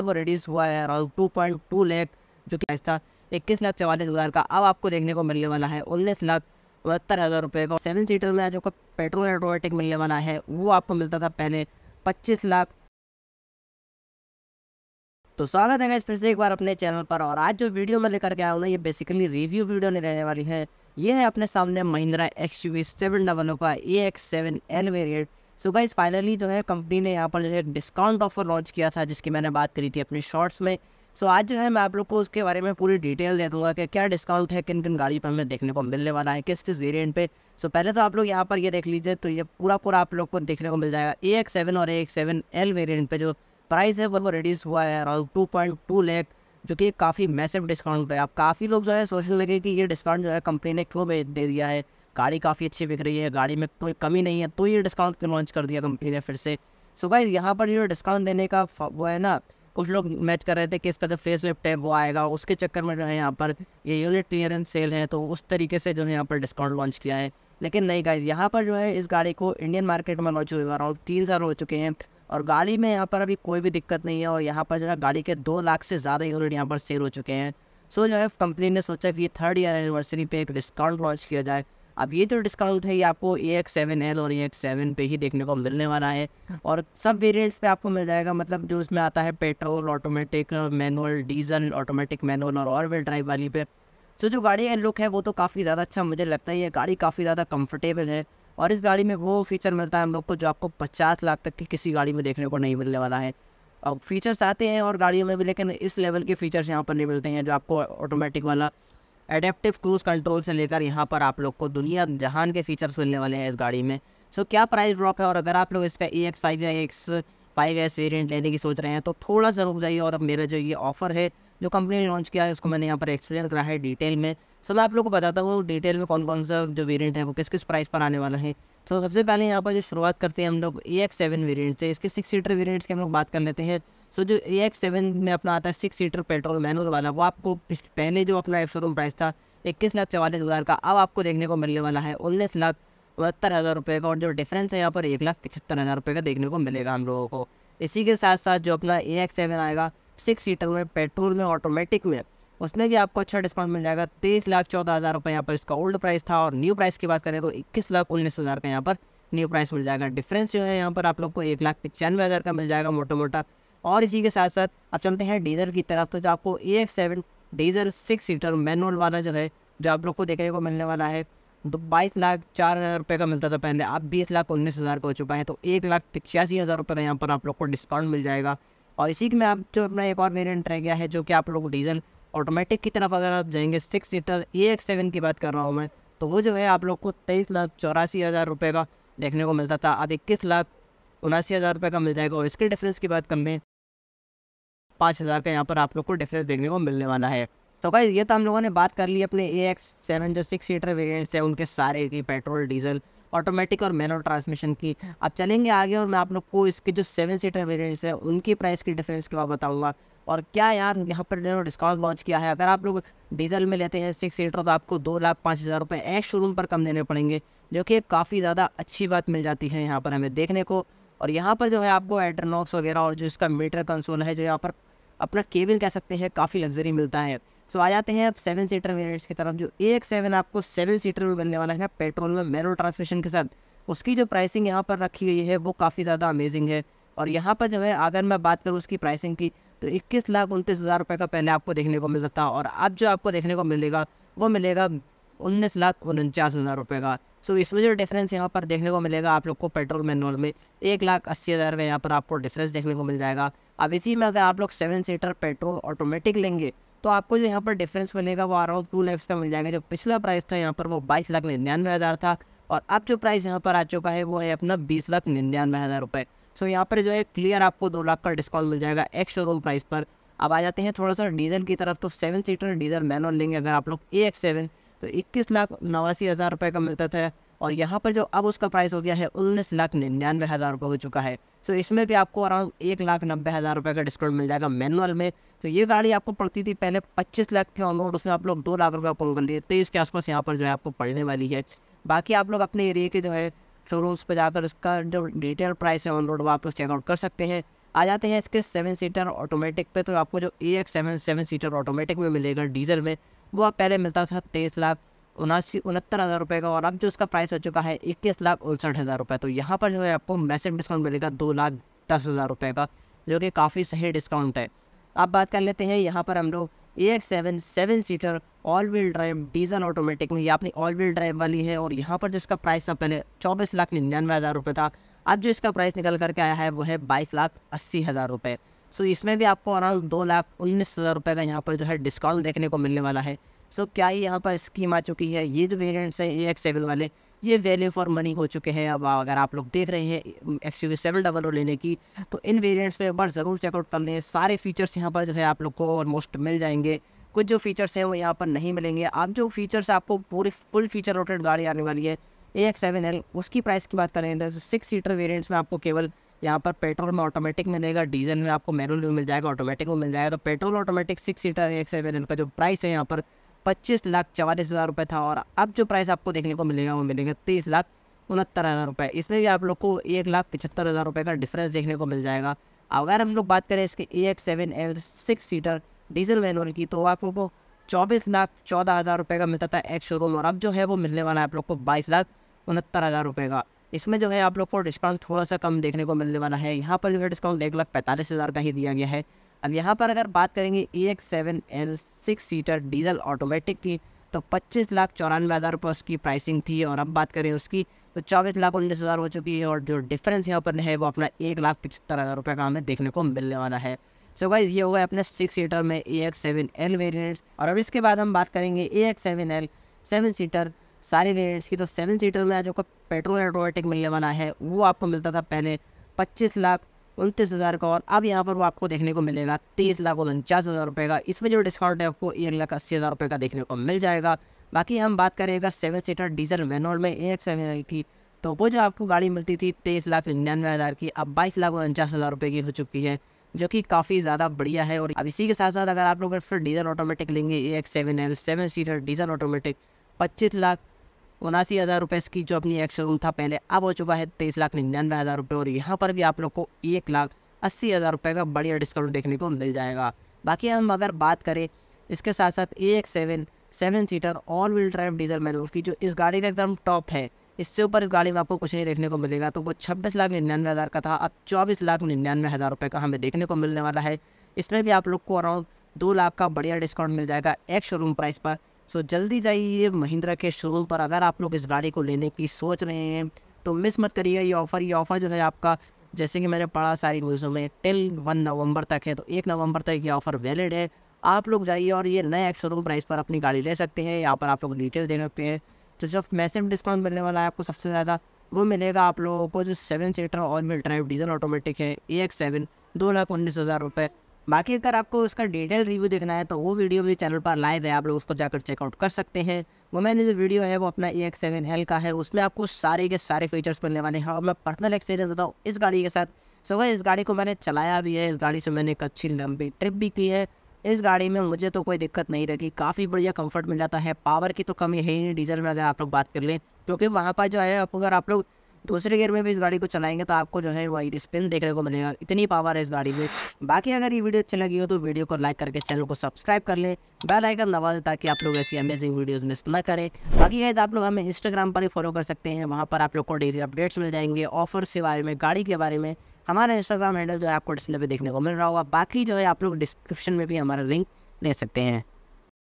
reduce हुआ है around two point two लेख जो कि था इक्कीस लाख चवालीस हज़ार का अब आपको देखने को मिलने वाला है उन्नीस लाख उनहत्तर हज़ार रुपये का सेवन सीटर में जो पेट्रोल एटोमेटिक मिलने वाला है वो आपको मिलता था पहले पच्चीस लाख तो स्वागत है इस फिर से एक बार अपने चैनल पर और आज जो वीडियो में लेकर के आया हूँ ये बेसिकली रिव्यू वीडियो नहीं रहने वाली है ये है अपने सामने Mahindra X U V seven double का A X seven L variant so guys finally जो है कंपनी ने यहाँ पर जो है डिस्काउंट ऑफर लॉन्च किया था जिसकी मैंने बात करी थी अपने शॉर्ट्स में सो so, आज जो है मैं आप लोग को उसके बारे में पूरी डिटेल दे दूंगा कि क्या डिस्काउंट है किन किन गाड़ी पर हमें देखने को मिलने वाला है किस किस वेरिएंट पे सो so, पहले तो आप लोग यहाँ पर ये देख लीजिए तो ये पूरा पूरा आप लोग को देखने को मिल जाएगा ए एक्स सेवन और A X seven L variant पर जो प्राइस है वो रिड्यूस हुआ है अराउंड टू पॉइंट टू लेख जो कि काफ़ी मैसिव डिस्काउंट है आप काफ़ी लोग जो है सोशल लगे कि ये डिस्काउंट जो है कंपनी ने क्यों दे दिया है गाड़ी काफ़ी अच्छी बिक रही है गाड़ी में कोई कमी नहीं है तो ये डिस्काउंट लॉन्च कर दिया कंपनी ने फिर से सो गाइज यहाँ पर जो डिस्काउंट देने का वो है ना कुछ लोग मैच कर रहे थे कि इसका जो फेस लिफ्ट है वो आएगा उसके चक्कर में जो है यहाँ पर ये यूनिट क्लियरेंस सेल है तो उस तरीके से जो है यहाँ पर डिस्काउंट लॉन्च किया है लेकिन नहीं गाइज यहाँ पर जो है इस गाड़ी को इंडियन मार्केट में लॉन्च हुए अराउंड तीन साल हो चुके हैं और गाड़ी में यहाँ पर अभी कोई भी दिक्कत नहीं है और यहाँ पर जो है गाड़ी के दो लाख से ज़्यादा यूनिट यहाँ पर सेल हो चुके हैं सो जो है कंपनी ने सोचा कि थर्ड ईयर एनिवर्सरी पे एक डिस्काउंट लॉन्च किया जाए अब ये जो तो डिस्काउंट है ये आपको ए एक्स सेवन एल और ए एक्स सेवन पे ही देखने को मिलने वाला है और सब वेरिएंट्स पे आपको मिल जाएगा मतलब जो उसमें आता है petrol automatic manual diesel automatic manual और ऑल व्हील ड्राइव वाली पे सो जो गाड़ी का लुक है वो तो काफ़ी ज़्यादा अच्छा मुझे लगता है ये गाड़ी काफ़ी ज़्यादा कम्फर्टेबल है और इस गाड़ी में वो फीचर मिलता है हम लोग को जो आपको पचास लाख तक की किसी गाड़ी में देखने को नहीं मिलने वाला है और फीचर्स आते हैं और गाड़ियों में भी लेकिन इस लेवल के फीचर्स यहाँ पर नहीं मिलते हैं जो आपको ऑटोमेटिक वाला एडेप्टिव क्रूज कंट्रोल से लेकर यहाँ पर आप लोग को दुनिया जहान के फीचर्स मिलने वाले हैं इस गाड़ी में सो so, क्या प्राइस ड्रॉप है और अगर आप लोग इसका ई एक्स फाइव या एक्स फाइव एस वेरियंट लेने की सोच रहे हैं तो थोड़ा सा रुक जाइए और अब मेरा जो ये ऑफर है जो कंपनी ने लॉन्च किया है उसको मैंने यहाँ पर एक्सप्लेन करा है डिटेल में सो so, मैं आप लोग को बताता हूँ डिटेल में कौन कौन सा जो वेरियंट है वो किस किस प्राइस पर आने वाला है सो so, सबसे पहले यहाँ पर जो शुरुआत करते हैं हम लोग ए एक्स सेवन वेरियंट से इसके सिक्स सीटर वेरियंट्स की हम लोग बात कर लेते हैं सो जो ए एक्स सेवन में अपना आता है सिक्स सीटर पेट्रोल मैनुअल वाला वो आपको पहले जो अपना शोरूम प्राइस था इक्कीस लाख चवालीस हज़ार का अब आपको देखने को मिलने वाला है उन्नीस लाख उनहत्तर हज़ार रुपये का और जो डिफरेंस है यहाँ पर एक लाख पचहत्तर हज़ार रुपये का देखने को मिलेगा हम लोगों को इसी के साथ साथ जो अपना ए एक्स सेवन आएगा सिक्स सीटर में पेट्रोल में ऑटोमेटिक में उसमें भी आपको अच्छा डिस्काउंट मिल जाएगा तेईस लाख चौदह हज़ार रुपये यहाँ पर इसका ओल्ड प्राइस था और न्यू प्राइस की बात करें तो इक्कीस लाख उन्नीस हज़ार का यहाँ पर न्यू प्राइस मिल जाएगा डिफरेंस जो है यहाँ पर आप लोग को एक लाख पचानवे हज़ार का मिल जाएगा मोटा मोटा और इसी के साथ साथ अब चलते हैं डीजल की तरफ तो जो आपको A X seven diesel six seater manual वाला जो है जो आप लोग को देखने को मिलने वाला है तो बाईस लाख चार हज़ार रुपये का मिलता था पहले आप बीस लाख उन्नीस हज़ार का हो चुका है तो एक लाख पचासी हज़ार रुपये का यहाँ पर आप लोग को डिस्काउंट मिल जाएगा और इसी में आप जो अपना एक और वेरियंट रह गया है जो कि आप लोग डीजल ऑटोमेटिक की तरफ अगर आप जाएंगे six seater A X seven की बात कर रहा हूँ मैं तो वो जो है आप लोग को तेईस लाख चौरासी हज़ार रुपये का देखने को मिलता था अब इक्कीस लाख उनासी हज़ार रुपये का मिल जाएगा और इसके डिफरेंस की बात कर लें पाँच हज़ार का यहाँ पर आप लोग को डिफरेंस देखने को मिलने वाला है तो गाइज ये तो हम लोगों ने बात कर ली अपने ए एक्स सेवन जो सिक्स सीटर वेरियंट्स है उनके सारे की पेट्रोल डीजल ऑटोमेटिक और मैनुअल ट्रांसमिशन की अब चलेंगे आगे और मैं आप लोग को इसके जो सेवन सीटर वेरियंट्स है उनकी प्राइस की डिफरेंस के बाद बताऊँगा और क्या यार यहाँ पर डिस्काउंट लॉन्च किया है अगर आप लोग डीजल में लेते हैं सिक्स सीटर तो आपको दो लाख पाँच हज़ार रुपये एक शोरूम पर कम देने पड़ेंगे जो कि काफ़ी ज़्यादा अच्छी बात मिल जाती है यहाँ पर हमें देखने को और यहाँ पर जो है आपको एड्रनॉक्स वगैरह और जो इसका मीटर कंसोल है जो यहाँ पर अपना केबिन कह सकते हैं काफ़ी लग्जरी मिलता है सो आ जाते हैं अब सेवन सीटर वेरियंट्स की तरफ जो ए एक सेवन आपको सेवन सीटर में मिलने वाला है ना पेट्रोल में मैनुअल ट्रांसमिशन के साथ उसकी जो प्राइसिंग यहाँ पर रखी गई है वो काफ़ी ज़्यादा अमेजिंग है और यहाँ पर जो है अगर मैं बात करूँ उसकी प्राइसिंग की तो इक्कीस लाख उनतीस हज़ार रुपये का पहले आपको देखने को मिल सकता और अब जो आपको देखने को मिलेगा वो मिलेगा उन्नीस लाख उनचास हज़ार रुपये का सो इसमें जो डिफरेंस यहाँ पर देखने को मिलेगा आप लोग को पेट्रोल मैनुअल में एक लाख अस्सी हज़ार में यहाँ पर आपको डिफरेंस देखने को मिल जाएगा अब इसी में अगर आप लोग सेवन सीटर पेट्रोल ऑटोमेटिक लेंगे तो आपको जो यहाँ पर डिफरेंस मिलेगा वो अराउंड टू लैक्स का मिल जाएगा जो पिछला प्राइस था यहाँ पर वो बाईस लाख निन्यानवे हज़ार था और अब जो प्राइस यहाँ पर आ चुका है वो है अपना बीस लाख निन्यानवे हज़ार रुपये सो यहाँ पर जो है क्लियर आपको दो लाख का डिस्काउंट मिल जाएगा एक्स शोरूम प्राइस पर अब आ जाते हैं थोड़ा सा डीजल की तरफ तो सेवन सीटर डीजल मैनुअल लेंगे अगर आप लोग ए एक्स सेवन तो इक्कीस लाख नवासी हज़ार रुपये का मिलता था और यहाँ पर जो अब उसका प्राइस हो गया है उन्नीस लाख निन्यानवे हज़ार रुपये हो चुका है सो इसमें भी आपको अराउंड एक लाख नब्बे हज़ार रुपये का डिस्काउंट मिल जाएगा मैनुअल में तो ये गाड़ी आपको पड़ती थी पहले पच्चीस लाख के ऑनरोड उसमें आप लोग दो लाख रुपये कम कर लिए तेईस तो के आसपास यहाँ पर जो है आपको पड़ने वाली है बाकी आप लोग अपने एरिए के जो है शोरूम्स पर जाकर इसका जो डिटेल प्राइस है ऑन रोड वो आप लोग चेकआउट कर सकते हैं आ जाते हैं इसके सेवन सीटर ऑटोमेटिक पे तो आपको जो A X seven seven seater automatic में मिलेगा डीजल में वो पहले मिलता था तेईस लाख उनासी उनहत्तर हज़ार रुपये का और अब जो उसका प्राइस हो चुका है इक्कीस लाख उनसठ हज़ार रुपये तो यहाँ पर जो है आपको मैसेज डिस्काउंट मिलेगा दो लाख दस हज़ार रुपये का जो कि काफ़ी सही डिस्काउंट है अब बात कर लेते हैं यहाँ पर हम लोग A X seven seven seater all wheel drive diesel automatic में ये अपनी ऑल व्हील ड्राइव वाली है और यहाँ पर जो इसका प्राइस था पहले चौबीस लाख निन्यानवे हज़ार रुपये था अब जो इसका प्राइस निकल करके आया है वो है बाईस लाख अस्सी हज़ार रुपये सो so, इसमें भी आपको अराउंड दो लाख उन्नीस हज़ार रुपये का यहाँ पर जो है डिस्काउंट देखने को मिलने वाला है सो so, क्या ही यहाँ पर स्कीम आ चुकी है ये जो वेरियंट्स हैं ए सेवन वाले ये वैल्यू फॉर मनी हो चुके हैं अब अगर आप लोग देख रहे हैं X U seven double O लेने की तो इन वेरिएंट्स में एक बार ज़रूर चेकआउट कर लें सारे फीचर्स यहाँ पर जो है आप लोग को ऑलमोस्ट मिल जाएंगे कुछ जो फीचर्स हैं वो यहाँ पर नहीं मिलेंगे आप जो फीचर्स आपको पूरी फुल फीचर रोटेड गाड़ी आने वाली है ए एक्स सेवन एल उसकी प्राइस की बात करें तो सिक्स सीटर वेरियंट्स में आपको केवल यहाँ पर पेट्रोल में ऑटोमेटिक मिलेगा डीजल में आपको मैनुअल भी मिल जाएगा ऑटोमेटिक भी मिल जाएगा तो पेट्रोल ऑटोमेटिक सिक्स सीटर एक सेवन इनका जो प्राइस है यहाँ पर पच्चीस लाख चवालीस हज़ार रुपये था और अब जो प्राइस आपको देखने को मिलेगा वो मिलेगा तीस लाख उनहत्तर हज़ार रुपये इसमें भी आप लोग को एक लाख पचहत्तर हज़ार रुपये का डिफरेंस देखने को मिल जाएगा अगर हम लोग बात करें इसके A X seven L six seater diesel manual की तो आप लोग को चौबीस लाख चौदह हज़ार रुपये का मिलता था एक्स शोरूम और अब जो है वो मिलने वाला है आप लोग को बाईस लाख उनहत्तर हज़ार रुपये का इसमें जो है आप लोग को डिस्काउंट थोड़ा सा कम देखने को मिलने वाला है यहाँ पर जो है डिस्काउंट एक लाख पैंतालीस हज़ार का ही दिया गया है अब यहाँ पर अगर बात करेंगे A X seven L six seater diesel automatic की तो पच्चीस लाख चौरानवे हज़ार रुपये उसकी प्राइसिंग थी और अब बात करें उसकी तो चौबीस लाख उन्नीस हज़ार हो चुकी है और जो डिफरेंस यहाँ पर है वो अपना एक लाख पचहत्तर हज़ार रुपये का हमें देखने को मिलने वाला है सो so गाइज ये होगा अपने सिक्स सीटर में A X seven L variants और अब इसके बाद हम बात करेंगे A X seven L seven seater सारे वेरियंट्स की तो सेवन सीटर में आज आपको पेट्रोल ऑटोमेटिक मिलने वाला है वो आपको मिलता था पहले पच्चीस लाख उनतीस हज़ार का और अब यहाँ पर वो आपको देखने को मिलेगा तीस लाख उनचास हज़ार रुपये का इसमें जो डिस्काउंट है आपको एक लाख अस्सी हज़ार रुपये का देखने को मिल जाएगा बाकी हम बात करें अगर सेवन सीटर डीजल वेनोल में एक सेवन की तो वो जो आपको गाड़ी मिलती थी तेईस लाख निन्यानवे हज़ार की अब बाईस लाख उनचास हज़ार रुपये की हो चुकी है जो कि काफ़ी ज़्यादा बढ़िया है और अब इसी के साथ साथ अगर आप लोग फिर डीजल ऑटोमेटिक लेंगे A X seven L seven seater diesel automatic पच्चीस लाख उनासी हज़ार रुपये की जो अपनी शोरूम था पहले अब हो चुका है तेईस लाख निन्यानवे हज़ार रुपये और यहाँ पर भी आप लोग को एक लाख अस्सी हज़ार रुपये का बढ़िया डिस्काउंट देखने को मिल जाएगा बाकी हम अगर बात करें इसके साथ साथ A X seven seven seater all wheel drive diesel manual की जो इस गाड़ी का एकदम टॉप है इससे ऊपर इस गाड़ी में आपको कुछ नहीं देखने को मिलेगा तो वो छब्बीस लाख निन्यानवे हज़ार का था अब चौबीस लाख निन्यानवे हज़ार रुपये का हमें देखने को मिलने वाला है इसमें भी आप लोग को अराउंड दो लाख का बढ़िया डिस्काउंट मिल जाएगा एक शोरूम प्राइस पर सो so, जल्दी जाइए महिंद्रा के शोरूम पर अगर आप लोग इस गाड़ी को लेने की सोच रहे हैं तो मिस मत करिए ये ऑफ़र ये ऑफ़र जो है आपका जैसे कि मैंने पढ़ा सारी न्यूज़ों में टिल वन नवंबर तक है तो एक नवंबर तक ये ऑफ़र वैलिड है आप लोग जाइए और ये नए शोरूम प्राइस पर अपनी गाड़ी ले सकते हैं यहाँ पर आप लोग डिटेल दे सकते हैं तो जब मैसेम डिस्काउंट मिलने वाला है आपको सबसे ज़्यादा वो मिलेगा आप लोगों को जो seven seater all wheel drive diesel automatic है ए एक्स सेवन दो लाख उन्नीस हज़ार रुपये बाकी अगर आपको इसका डिटेल रिव्यू देखना है तो वो वीडियो भी चैनल पर लाइव है आप लोग उसको जाकर चेकआउट कर सकते हैं वो मैंने जो वीडियो है वो अपना ई एक्स सेवन एल का है उसमें आपको सारे के सारे फीचर्स मिलने वाले हैं और मैं पर्सनल एक्सपीरियंस बताऊँ इस गाड़ी के साथ सो इस गाड़ी को मैंने चलाया भी है इस गाड़ी से मैंने एक अच्छी लंबी ट्रिप भी की है इस गाड़ी में मुझे तो कोई दिक्कत नहीं रही काफ़ी बढ़िया कम्फर्ट मिल जाता है पावर की तो कमी है ही नहीं डीजल में अगर आप लोग बात कर लें क्योंकि वहाँ पर जो है अगर आप लोग दूसरे गियर में भी इस गाड़ी को चलाएंगे तो आपको जो है वही स्पिन देखने को मिलेगा इतनी पावर है इस गाड़ी में बाकी अगर ये वीडियो अच्छी लगी हो तो वीडियो को लाइक करके चैनल को सब्सक्राइब कर लें बेल आइकन दबा दें ताकि आप लोग ऐसी अमेजिंग वीडियोज़ मिस ना करें बाकी गैद आप लोग हमें इंस्टाग्राम पर ही फॉलो कर सकते हैं वहाँ पर आप लोग को डेली अपडेट्स मिल जाएंगे ऑफर्स के बारे में गाड़ी के बारे में हमारा इंस्टाग्राम हैंडल जो है आपको डिस्प्ले पर देखने को मिल रहा होगा बाकी जो है आप लोग डिस्क्रिप्शन में भी हमारा लिंक ले सकते हैं